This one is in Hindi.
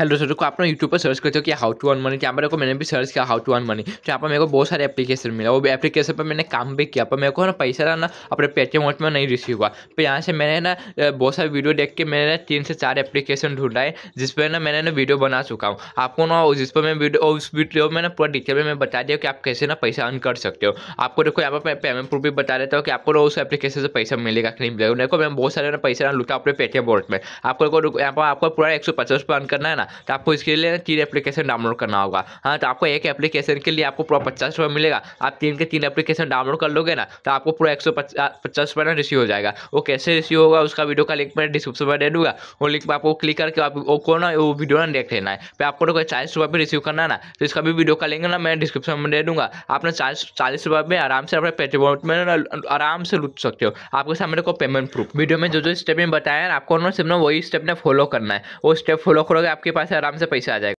हेलो सर को आप यूट्यूब पर सर्च करते हो कि हाउ टू अर्न मनी यहाँ पर मैंने भी सर्च किया हाउ टू अर्न मनी तो यहाँ पर मेरे को बहुत सारे एप्लीकेशन मिला वो एप्लीकेशन पर मैंने काम भी किया पर मेरे को ना पैसा ना अपने पेटीएम वोट में नहीं रिसीव हुआ पर यहाँ से मैंने ना बहुत सारे वीडियो देख के मैंने तीन से चार एप्लीकेशन ढूंढा है जिस पर ना मैंने ना वीडियो बना चुका हूँ आपको ना जिस पर मैं वीडियो उस वीडियो में ना पूरा डिटेल में मैं बता दिया कि आप कैसे ना पैसा अर्न कर सकते हो आपको देखो यहाँ पर पेमेंट प्रूफ भी बता देता हूँ कि आपको उस एप्लीकेशन से पैसा मिलेगा कि नहीं मिलेगा देखो मैं बहुत सारे ना पैसा ना लूटा अपने पेटीएम वोट में आपको यहाँ पर आपको पूरा एक सौ पचास अर्न करना है ना तो आपको इसके लिए तीन एप्लीकेशन डाउनलोड करना होगा हाँ तो आपको एक एप्लीकेशन के लिए आपको पूरा पचास रुपये मिलेगा आप तीन के तीन एप्लीकेशन डाउनलोड कर लोगे ना तो आपको पूरा एक सौ पचास रुपये ना रिसीव हो जाएगा वो कैसे रिसीव होगा उसका वीडियो का लिंक मैं डिस्क्रिप्शन में दे दूँगा वो लिंक पर आपको क्लिक करके आप को ना वो वीडियो ना देख लेना है फिर आपको तो चालीस रुपये भी रिसीव करना ना तो इसका भी वीडियो का लिंक ना मैं डिस्क्रिप्शन में दे दूँगा आपने चालीस चालीस रुपये में आराम से अपने पेटीएम में आराम से लूट सकते हो आपके सामने को पेमेंट प्रूफ वीडियो में जो जो स्टेप में बताया आपको ना सिर्फ ना वही स्टेप ने फॉलो करना है वो स्टेप फॉलो करोगे आपके आपके पास आराम से पैसा आ जाएगा